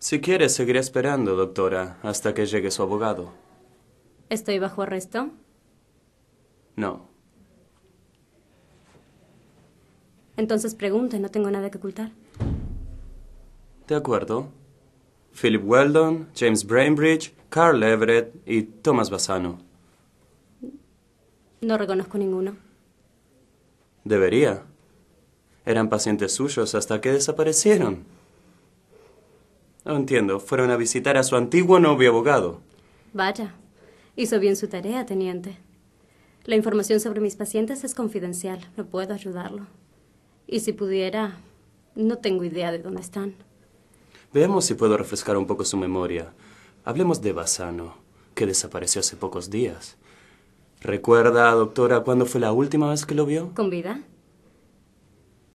Si quiere, seguiré esperando, doctora, hasta que llegue su abogado. ¿Estoy bajo arresto? No. Entonces pregunte, no tengo nada que ocultar. De acuerdo. Philip Weldon, James Brainbridge, Carl Everett y Thomas Bassano. No reconozco ninguno. Debería. Eran pacientes suyos hasta que desaparecieron. No entiendo. Fueron a visitar a su antiguo novio abogado. Vaya. Hizo bien su tarea, teniente. La información sobre mis pacientes es confidencial. No puedo ayudarlo. Y si pudiera, no tengo idea de dónde están. Veamos si puedo refrescar un poco su memoria. Hablemos de Bassano, que desapareció hace pocos días. ¿Recuerda, doctora, cuándo fue la última vez que lo vio? ¿Con vida?